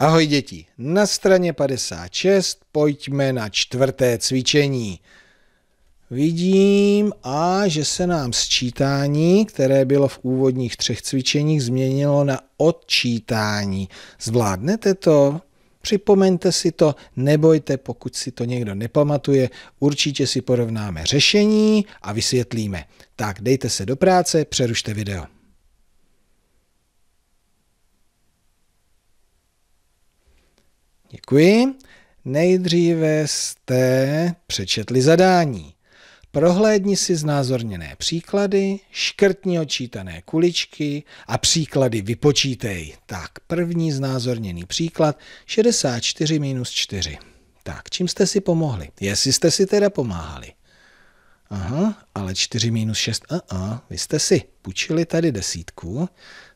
Ahoj děti, na straně 56 pojďme na čtvrté cvičení. Vidím a že se nám sčítání, které bylo v úvodních třech cvičeních, změnilo na odčítání. Zvládnete to? Připomeňte si to, nebojte, pokud si to někdo nepamatuje, určitě si porovnáme řešení a vysvětlíme. Tak dejte se do práce, přerušte video. Děkuji. Nejdříve jste přečetli zadání. Prohlédni si znázorněné příklady, škrtni očítané kuličky a příklady vypočítej. Tak, první znázorněný příklad 64 minus 4. Tak, čím jste si pomohli? Jestli jste si teda pomáhali. Aha, ale 4 minus 6, a a, vy jste si půjčili tady desítku,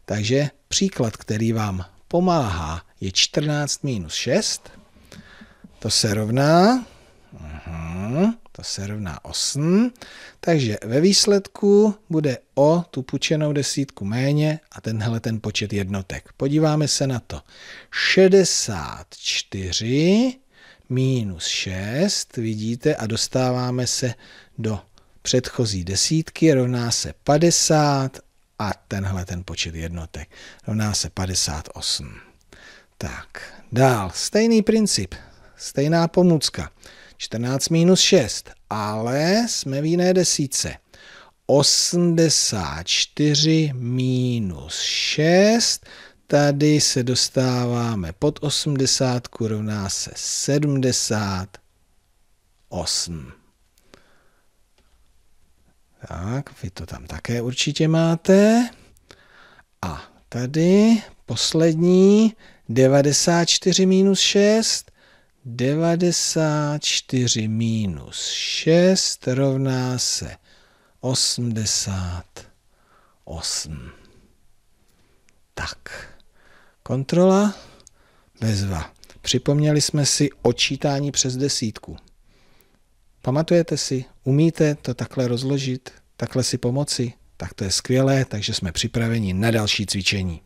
takže příklad, který vám pomáhá je 14 minus 6. To se rovná, aha, to se rovná 8. Takže ve výsledku bude o tu pučenou desítku méně a tenhle ten počet jednotek. Podíváme se na to. 64 minus 6, vidíte, a dostáváme se do předchozí desítky, rovná se 50 a tenhle ten počet jednotek rovná se 58. Tak, dál. Stejný princip, stejná pomůcka. 14 minus 6, ale jsme v jiné desíce. 84 minus 6, tady se dostáváme pod 80, rovná se 78. Tak, vy to tam také určitě máte. A tady poslední 94 minus 6, 94 minus 6 rovná se 88. Tak, kontrola, bezva. Připomněli jsme si odčítání přes desítku. Pamatujete si, umíte to takhle rozložit, takhle si pomoci? Tak to je skvělé, takže jsme připraveni na další cvičení.